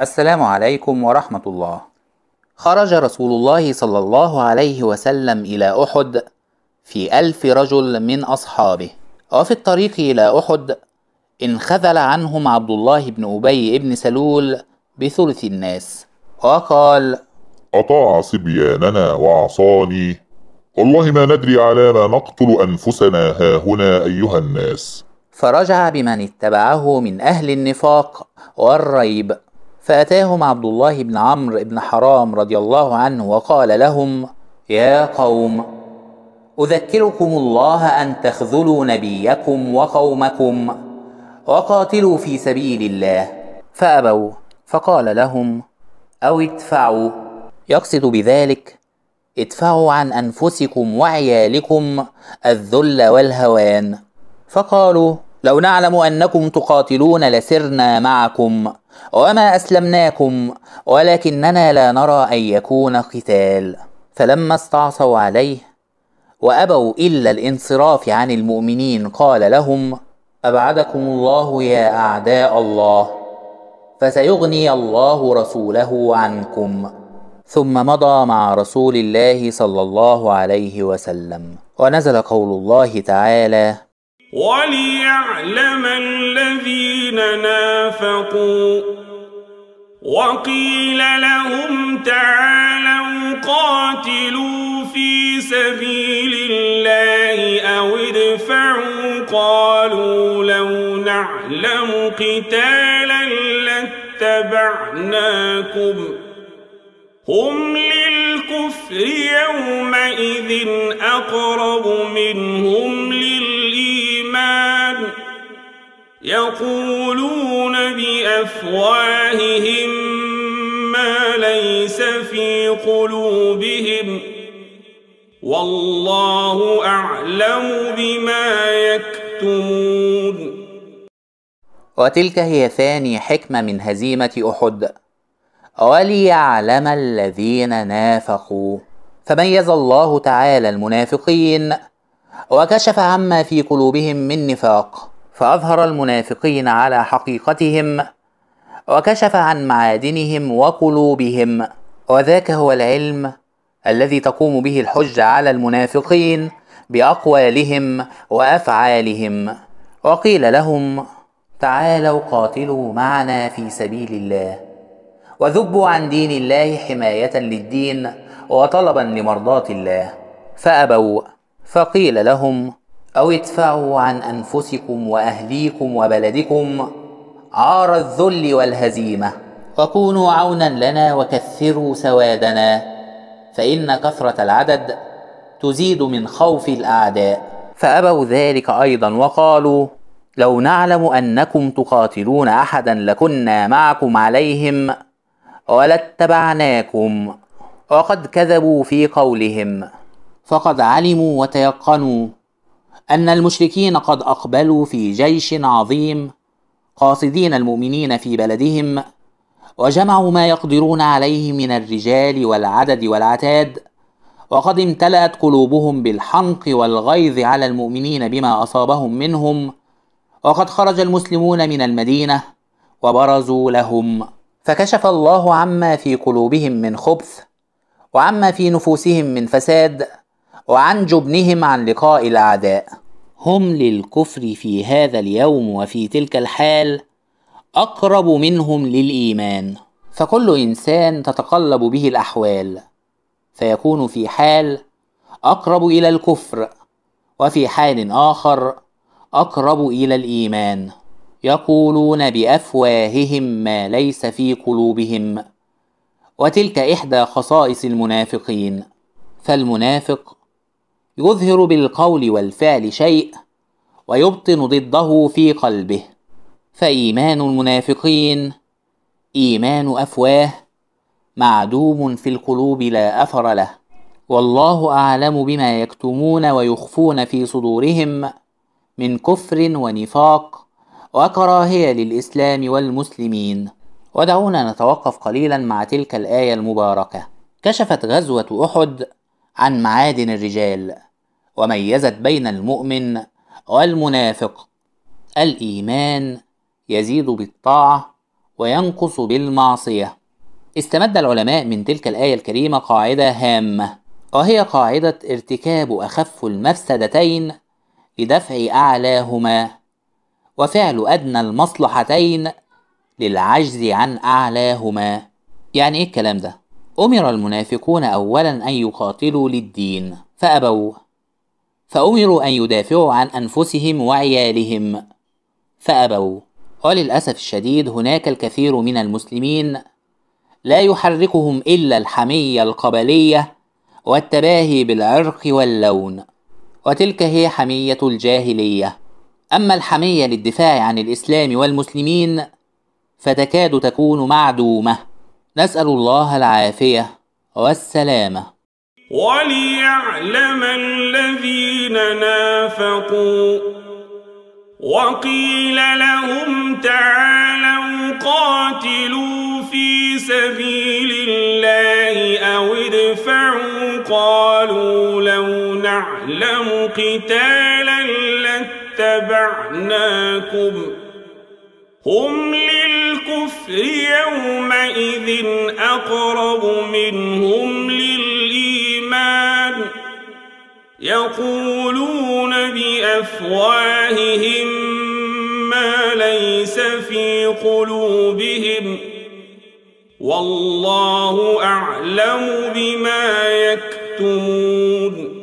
السلام عليكم ورحمة الله. خرج رسول الله صلى الله عليه وسلم إلى أحد في ألف رجل من أصحابه، وفي الطريق إلى أحد انخذل عنهم عبد الله بن أبي بن سلول بثلث الناس، وقال: أطاع صبياننا وعصاني، والله ما ندري على ما نقتل أنفسنا ها هنا أيها الناس. فرجع بمن اتبعه من أهل النفاق والريب فأتاهم عبد الله بن عمرو بن حرام رضي الله عنه وقال لهم: يا قوم أذكركم الله أن تخذلوا نبيكم وقومكم وقاتلوا في سبيل الله فأبوا فقال لهم: أو ادفعوا يقصد بذلك ادفعوا عن أنفسكم وعيالكم الذل والهوان فقالوا: لو نعلم أنكم تقاتلون لسرنا معكم وما أسلمناكم ولكننا لا نرى أن يكون قتال فلما استعصوا عليه وأبوا إلا الانصراف عن المؤمنين قال لهم أبعدكم الله يا أعداء الله فسيغني الله رسوله عنكم ثم مضى مع رسول الله صلى الله عليه وسلم ونزل قول الله تعالى وليعلمن نافقوا وقيل لهم تعالوا قاتلوا في سبيل الله أو ادفعوا قالوا لو نعلم قتالا لاتبعناكم هم للكفر يومئذ أقرب منهم لي يقولون بأفواههم ما ليس في قلوبهم والله أعلم بما يكتمون وتلك هي ثاني حكمة من هزيمة أحد وليعلم الذين نافقوا فميز الله تعالى المنافقين وكشف عما في قلوبهم من نفاق فأظهر المنافقين على حقيقتهم وكشف عن معادنهم وقلوبهم وذاك هو العلم الذي تقوم به الحجة على المنافقين بأقوالهم وأفعالهم وقيل لهم تعالوا قاتلوا معنا في سبيل الله وذبوا عن دين الله حماية للدين وطلبا لمرضاة الله فأبوا فقيل لهم أو ادفعوا عن أنفسكم وأهليكم وبلدكم عار الذل والهزيمة وكونوا عونا لنا وكثروا سوادنا فإن كثرة العدد تزيد من خوف الأعداء فأبوا ذلك أيضا وقالوا لو نعلم أنكم تقاتلون أحدا لكنا معكم عليهم ولاتبعناكم وقد كذبوا في قولهم فقد علموا وتيقنوا ان المشركين قد اقبلوا في جيش عظيم قاصدين المؤمنين في بلدهم وجمعوا ما يقدرون عليه من الرجال والعدد والعتاد وقد امتلأت قلوبهم بالحنق والغيظ على المؤمنين بما اصابهم منهم وقد خرج المسلمون من المدينه وبرزوا لهم فكشف الله عما في قلوبهم من خبث وعما في نفوسهم من فساد وعن جبنهم عن لقاء الاعداء هم للكفر في هذا اليوم وفي تلك الحال اقرب منهم للايمان فكل انسان تتقلب به الاحوال فيكون في حال اقرب الى الكفر وفي حال اخر اقرب الى الايمان يقولون بافواههم ما ليس في قلوبهم وتلك احدى خصائص المنافقين فالمنافق يظهر بالقول والفعل شيء ويبطن ضده في قلبه فايمان المنافقين ايمان افواه معدوم في القلوب لا اثر له والله اعلم بما يكتمون ويخفون في صدورهم من كفر ونفاق وكراهيه للاسلام والمسلمين ودعونا نتوقف قليلا مع تلك الايه المباركه كشفت غزوه احد عن معادن الرجال وميزت بين المؤمن والمنافق الايمان يزيد بالطاعه وينقص بالمعصيه استمد العلماء من تلك الايه الكريمه قاعده هامه وهي قاعده ارتكاب اخف المفسدتين لدفع اعلاهما وفعل ادنى المصلحتين للعجز عن اعلاهما يعني ايه الكلام ده أمر المنافقون أولا أن يقاتلوا للدين فأبوا فأمروا أن يدافعوا عن أنفسهم وعيالهم فأبوا وللأسف الشديد هناك الكثير من المسلمين لا يحركهم إلا الحمية القبلية والتباهي بالعرق واللون وتلك هي حمية الجاهلية أما الحمية للدفاع عن الإسلام والمسلمين فتكاد تكون معدومة نسأل الله العافية والسلامة وليعلم الذين نافقوا وقيل لهم تعالوا قاتلوا في سبيل الله أو ادفعوا قالوا لو نعلم قتالا لاتبعناكم هم لي يومئذ أقرب منهم للإيمان يقولون بأفواههم ما ليس في قلوبهم والله أعلم بما يكتمون